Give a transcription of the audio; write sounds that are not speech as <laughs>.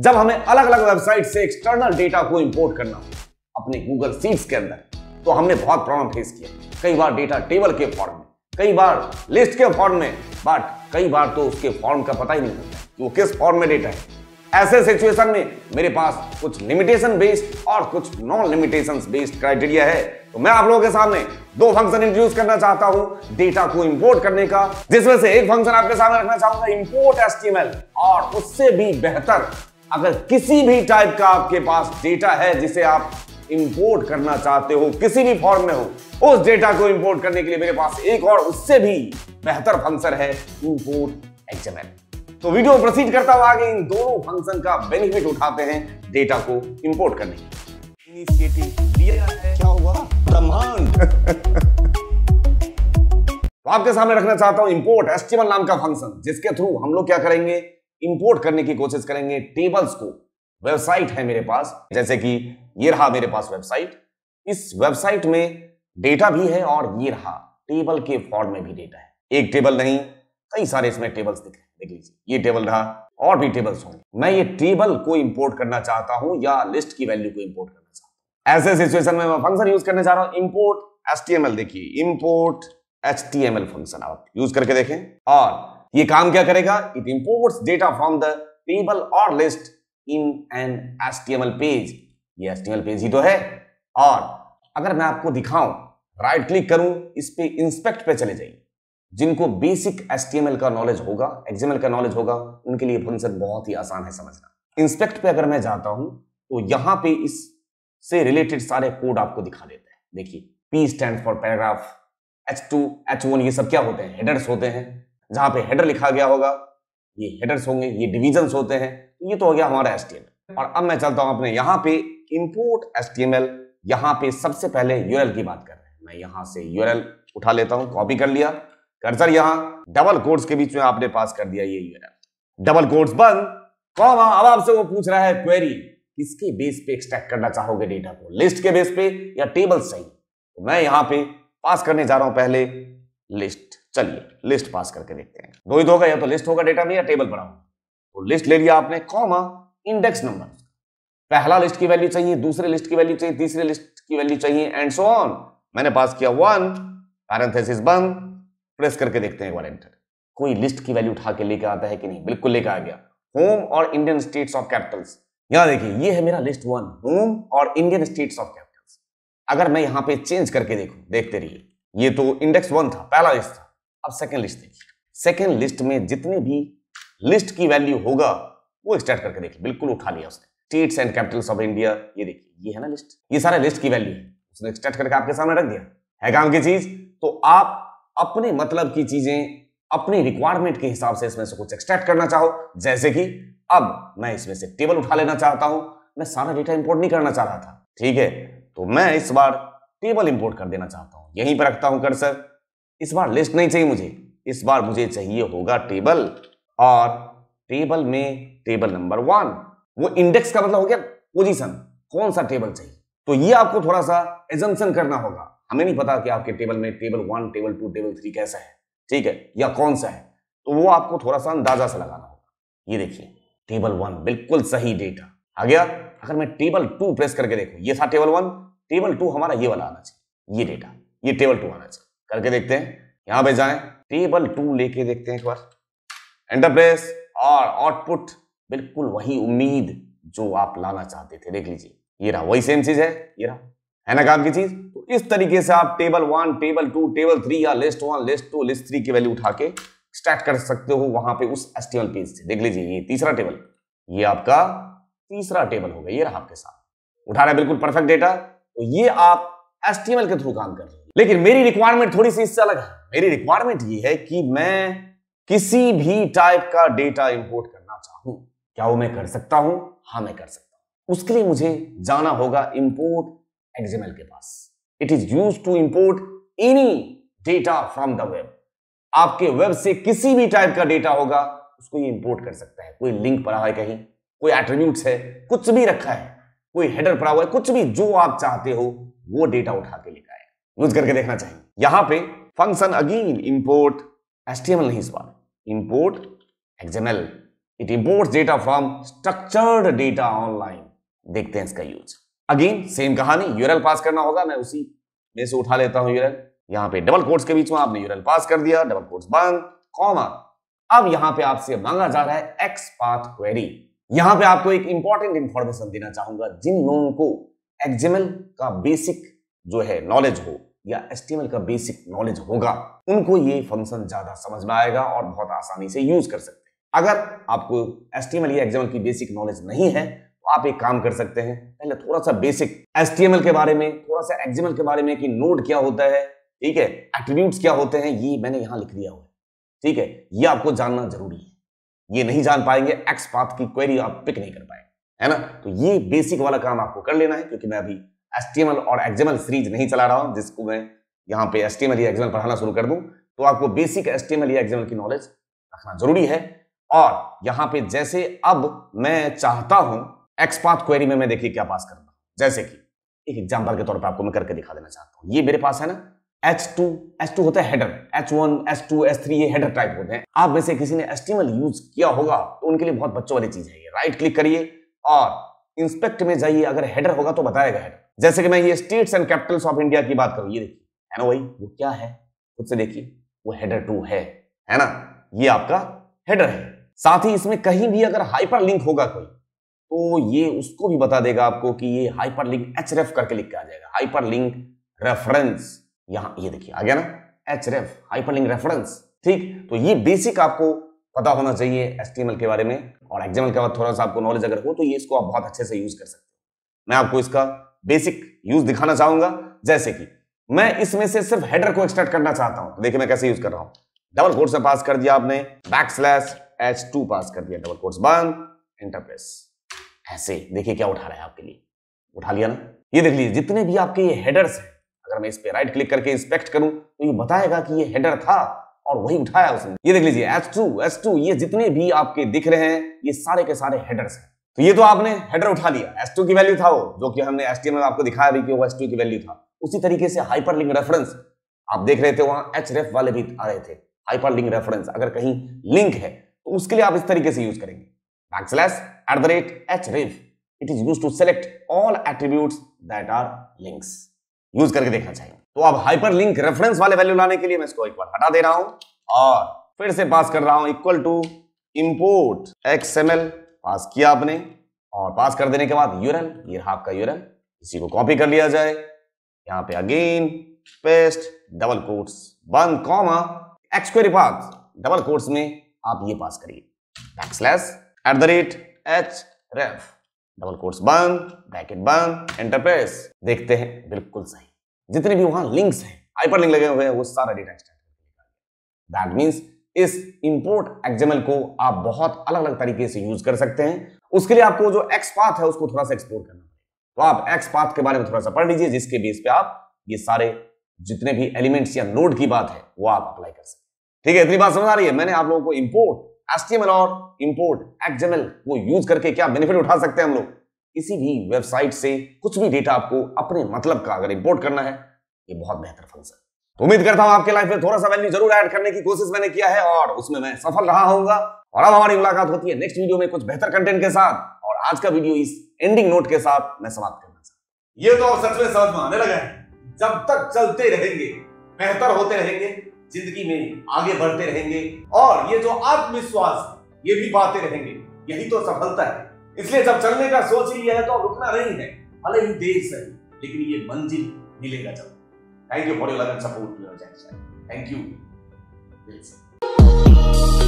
जब हमें अलग अलग वेबसाइट से एक्सटर्नल डेटा को इंपोर्ट करना हो अपने गूगल सीट्स के अंदर तो हमने बहुत प्रॉब्लम फेस किया कई बार डेटा टेबल के फॉर्म में कई बार लिस्ट के फॉर्म में बट कई बार तो उसके फॉर्म का पता ही नहीं होता कि वो किस फॉर्म में डेटा है ऐसे सिचुएशन में मेरे पास कुछ लिमिटेशन बेस्ड और कुछ नॉन लिमिटेशन बेस्ड क्राइटेरिया है तो मैं आप लोगों के सामने दो फंक्शन इंट्रोड्यूस करना चाहता हूं डेटा को इंपोर्ट करने का जिसमें से एक फंक्शन आपके सामने रखना चाहूंगा इंपोर्ट एसटीएमएल और उससे भी बेहतर अगर किसी भी टाइप का आपके पास डेटा है जिसे आप इंपोर्ट करना चाहते हो किसी भी फॉर्म में हो उस डेटा को इंपोर्ट करने के लिए मेरे पास एक और उससे भी बेहतर फंक्शन है इंपोर्ट एक्सएमएल तो वीडियो प्रोसीड करता हुआ आगे इन दोनों फंक्शन का बेनिफिट उठाते हैं डेटा को इंपोर्ट करने के क्या हुआ ब्रह्मांड <laughs> तो आपके सामने रखना चाहता हूं इंपोर्ट एस्टिमल नाम का फंक्शन जिसके थ्रू हम लोग क्या करेंगे इंपोर्ट करने की कोशिश करेंगे टेबल्स को वेबसाइट है मेरे पास जैसे कि ये रहा मेरे पास वेबसाइट इस वेबसाइट में डेटा भी है और ये रहा टेबल के फॉर्म में भी डेटा है एक टेबल नहीं कई सारे इसमें टेबल्स दिख रहे हैं देख लीजिए ये टेबल रहा और भी टेबल्स होंगे मैं ये टेबल को इंपोर्ट करना चाहता हूं या लिस्ट की वैल्यू को इंपोर्ट करना चाहता हूं ऐसे सिचुएशन में मैं फंक्शन यूज करने जा रहा हूं इंपोर्ट एस देखिए इंपोर्ट एच फंक्शन आप यूज करके देखें और ये काम क्या करेगा it imports data from the table और list in an HTML page ये एसटीएमएल पेज ही तो है और अगर मैं आपको दिखाऊं राइट क्लिक करूं इस पे इंस्पेक्ट पे चले जाइए जिनको बेसिक एसटीएमएल का नॉलेज होगा एक्सएमएल का नॉलेज होगा उनके लिए फंक्शन बहुत ही आसान है समझना इंस्पेक्ट पे अगर मैं जाता हूं तो यहां पे इस से रिलेटेड सारे कोड आपको दिखा देते हैं देखिए P stand for paragraph H two H one ये सब क्या होते हैं हेडर्स होते हैं जहां पे हेडर लिखा गया होगा ये हेडर्स होंगे ये डिवीजन होते हैं तो ये तो हो गया हमारा एस और अब मैं चलता हूं अपने यहां पे इम्पोर्ट एस टी यहाँ पे सबसे पहले यूएल की बात कर रहे हैं मैं यहां से यूएल उठा लेता हूं कॉपी कर लिया कर्सर यहां डबल कोर्स के बीच में आपने पास कर दिया ये यूएल डबल कोर्स बंद कॉमा अब आपसे वो पूछ रहा है क्वेरी किसके बेस पे एक्सट्रैक्ट करना चाहोगे डेटा को लिस्ट के बेस पे या टेबल सही तो मैं यहां पे पास करने जा रहा हूं पहले लिस्ट चलिए लिस्ट पास करके देखते हैं दो ही दो का या तो लिस्ट होगा डेटा में या टेबल बना होगा तो लिस्ट ले लिया आपने कॉमा इंडेक्स नंबर पहला लिस्ट की वैल्यू चाहिए दूसरे लिस्ट की वैल्यू चाहिए तीसरे लिस्ट की वैल्यू चाहिए एंड सो ऑन मैंने पास किया वन पैरेंथेसिस बंद प्रेस करके देखते हैं एक बार एंटर कोई लिस्ट की वैल्यू उठा के लेकर आता है कि नहीं बिल्कुल लेकर आ गया होम और इंडियन स्टेट्स ऑफ कैपिटल्स यहां देखिए ये है मेरा लिस्ट वन होम और इंडियन स्टेट्स ऑफ कैपिटल्स अगर मैं यहां पे चेंज करके देखू देखते रहिए ये तो इंडेक्स वन था पहला लिस्ट था अब सेकेंड लिस्ट देखिए सेकेंड लिस्ट में जितने भी लिस्ट की वैल्यू होगा वो एक्सट्रैक्ट करके देखिए बिल्कुल उठा लिया उसने states and capitals of India ये देखिए ये है ना लिस्ट ये सारे लिस्ट की वैल्यू है उसने एक्सट्रैक्ट करके आपके सामने रख दिया है काम की चीज तो आप अपने मतलब की चीजें अपने रिक्वायरमेंट के हिसाब से इसमें से कुछ एक्सट्रैक्ट करना चाहो जैसे कि अब मैं इसमें से टेबल उठा लेना चाहता हूं मैं सारा डेटा इंपोर्ट नहीं करना चाह रहा था ठीक है तो मैं इस बार टेबल इंपोर्ट कर देना चाहता हूं यहीं पर रखता हूं कर्सर इस बार लिस्ट नहीं चाहिए मुझे इस बार मुझे चाहिए होगा टेबल और टेबल में टेबल नंबर वन वो इंडेक्स का मतलब हो गया पोजीशन कौन सा टेबल चाहिए तो ये आपको थोड़ा सा एजेंशन करना होगा हमें नहीं पता कि आपके टेबल में table one table two table three कैसा है ठीक है या कौन सा है तो वो आपको थोड़ा सा अंदाजा से लगाना होगा ये देखिए टेबल वन बिल्कुल सही डेटा आ गया अगर मैं टेबल टू प्रेस करके देखू ये था टेबल वन टेबल टू हमारा ये वाला आना चाहिए ये डेटा ये टेबल टू आना चाहिए करके देखते हैं यहां पे जाएं टेबल टू लेके देखते हैं एक बार एंटरप्रेस और आउटपुट बिल्कुल वही उम्मीद जो आप लाना चाहते थे देख लीजिए ये रहा वही सेम चीज है ये रहा है ना काम की चीज तो इस तरीके से आप table one table two table three या list one list two list three की वैल्यू उठा के स्टार्ट कर सकते हो वहां पे उस एसटीएल पेज से देख लीजिए ये तीसरा टेबल ये आपका तीसरा टेबल हो गया ये रहा आपके साथ उठा रहा है बिल्कुल परफेक्ट डेटा तो ये आप एसटीएमएल के थ्रू काम कर रहे हो लेकिन मेरी रिक्वायरमेंट थोड़ी सी इससे अलग है मेरी रिक्वायरमेंट ये है कि मैं किसी भी टाइप का डेटा इंपोर्ट करना चाहूं क्या वो मैं कर सकता हूं हाँ मैं कर सकता हूं उसके लिए मुझे जाना होगा इंपोर्ट एक्सएमएल के पास it is use to import any data from the web आपके वेब से किसी भी टाइप का डेटा होगा उसको ये इंपोर्ट कर सकता है कोई लिंक पड़ा है कहीं कोई एट्रीब्यूट है कुछ भी रखा है कोई हेडर पड़ा हुआ है कुछ भी जो आप चाहते हो वो डेटा उठा के लेकर यूज करके देखना चाहिए यहां पे फंक्शन अगेन इंपोर्ट एसटीएमएल नहीं इस बार import XML it import data from structured data online देखते हैं इसका यूज अगेन सेम कहानी यूरल पास करना होगा मैं उसी में से उठा लेता हूं यूरल यहां पे डबल कोर्ट्स के बीच में आपने यूरल पास कर दिया डबल कोर्ट्स बंद कॉमा अब यहां पे आपसे मांगा जा रहा है एक्स पाथ क्वेरी यहां पे आपको एक इंपॉर्टेंट इंफॉर्मेशन देना चाहूंगा जिन लोगों को एक्सएमएल का बेसिक जो है नॉलेज हो या एस का बेसिक नॉलेज होगा उनको ये फंक्शन ज्यादा समझ में आएगा और बहुत आसानी से यूज कर सकते हैं अगर आपको एस या एग्जाम्पल की बेसिक नॉलेज नहीं है तो आप एक काम कर सकते हैं पहले थोड़ा सा बेसिक एस के बारे में थोड़ा सा एग्जाम्पल के बारे में कि नोड क्या होता है ठीक है एट्रीब्यूट क्या होते हैं ये मैंने यहाँ लिख दिया हुआ है ठीक है ये आपको जानना जरूरी है ये नहीं जान पाएंगे एक्स पाथ की क्वेरी आप पिक नहीं कर पाएंगे है ना तो ये बेसिक वाला काम आपको कर लेना है क्योंकि मैं अभी एस और एक्जेमल सीरीज नहीं चला रहा हूं जिसको मैं यहाँ पे एस या एक्जेमल पढ़ाना शुरू कर दूं तो आपको बेसिक एस या एक्जेमल की नॉलेज रखना जरूरी है और यहाँ पे जैसे अब मैं चाहता हूं एक्सपाथ क्वेरी में मैं देखिए क्या पास कर रहा जैसे कि एक एग्जाम्पल के तौर पर आपको मैं करके दिखा देना चाहता हूँ ये मेरे पास है ना एच टू एच टू होता है हेडर एच वन एच ये हेडर टाइप होते हैं आप में से किसी ने एस्टिमल यूज किया होगा तो उनके लिए बहुत बच्चों वाली चीज है ये राइट क्लिक करिए और इंस्पेक्ट में जाइए अगर हेडर होगा तो बताएगा हेडर जैसे कि मैं ये states and capitals of India की बात करूं ये देखिए है ना वही वो क्या है खुद से देखिए वो हेडर टू है है ना ये आपका हेडर है साथ ही इसमें कहीं भी अगर हाइपर लिंक होगा कोई तो ये उसको भी बता देगा आपको कि ये हाइपर लिंक एच रेफ करके लिख के आ जाएगा हाइपर लिंक रेफरेंस यहां ये देखिए आ गया ना href hyper link reference ठीक तो ये बेसिक आपको पता होना चाहिए एस के बारे में और एग्जाम्पल के बाद थोड़ा सा आपको नॉलेज अगर हो तो ये इसको आप बहुत अच्छे से यूज कर सकते हो मैं आपको इसका बेसिक यूज दिखाना चाहूंगा जैसे कि मैं इसमें से सिर्फ हेडर को एक्सट्रैक्ट करना चाहता हूं देखिए मैं कैसे यूज कर रहा हूं डबल कोर्स में पास कर दिया आपने back slash h two pass कर दिया डबल कोर्स बंद इंटरप्रेस ऐसे देखिए क्या उठा रहा है आपके लिए उठा लिया ना ये देख लीजिए जितने भी आपके ये हेडर्स हैं अगर मैं इस पे राइट क्लिक करके इंस्पेक्ट करूं तो ये बताएगा कि ये हेडर था और वही उठाया उसने ये देख लीजिए एच टू एस टू ये जितने भी आपके दिख रहे हैं ये सारे के सारे हेडर्स हैं तो ये तो आपने हेडर उठा लिया S2 की वैल्यू था वो जो कि हमने एस में आपको दिखाया भी कि वो S2 की वैल्यू था उसी तरीके से हाइपरलिंक रेफरेंस आप देख रहे थे वहां एच रेफ वाले भी आ रहे थे हाइपरलिंक रेफरेंस अगर कहीं लिंक है तो उसके लिए आप इस तरीके से यूज करेंगे backslash at the rate href it is used to select all attributes that are links use करके देखना चाहिए तो अब हाइपर लिंक रेफरेंस वाले वैल्यू लाने के लिए मैं इसको एक बार हटा दे रहा हूं और फिर से पास कर रहा हूं equal to import XML pass किया आपने और पास कर देने के बाद यूरन ये आपका यूरन इसी को कॉपी कर लिया जाए यहां पे again paste double quotes one comma xquery pass double quotes में आप ये पास करिए backslash at the rate href double quotes बंद ब्रैकेट बंद एंटरप्रेस देखते हैं बिल्कुल सही जितने भी वहां लिंक्स हैं हाइपर लिंक लगे हुए हैं वो सारा डेटा एक्सट्रैक्ट दैट मीन्स इस इंपोर्ट एक्जेमल को आप बहुत अलग अलग तरीके से यूज कर सकते हैं उसके लिए आपको जो एक्सपाथ है उसको थोड़ा सा एक्सप्लोर करना तो आप एक्सपाथ के बारे में थोड़ा सा पढ़ लीजिए जिसके बेस पे आप ये सारे जितने भी एलिमेंट्स या नोड की बात है वो आप अप्लाई कर सकते ठीक है इतनी बात समझ आ रही है मैंने आप लोगों को इम्पोर्ट एसटीएमएल और इम्पोर्ट एक्जेमल को यूज करके क्या बेनिफिट उठा सकते हैं हम लोग किसी भी वेबसाइट से कुछ भी डेटा आपको अपने मतलब का अगर इम्पोर्ट करना है ये बहुत बेहतर फंक्शन उम्मीद करता हूं आपके लाइफ में थोड़ा सा वैल्यू जरूर ऐड करने की कोशिश मैंने किया है और उसमें मैं सफल रहा होऊंगा और अब हमारी मुलाकात होती है नेक्स्ट वीडियो में कुछ बेहतर कंटेंट के साथ और आज का वीडियो इस एंडिंग नोट के साथ मैं समाप्त करना चाहता ये तो अब सच में समझ में आने लगा है जब तक चलते रहेंगे बेहतर होते रहेंगे जिंदगी में आगे बढ़ते रहेंगे और ये जो आत्मविश्वास ये भी पाते रहेंगे यही तो सफलता है इसलिए जब चलने का सोच ही है तो रुकना नहीं है भले ही देर सही लेकिन ये मंजिल मिलेगा जब Thank you for your love and support to your Jackson. Thank you.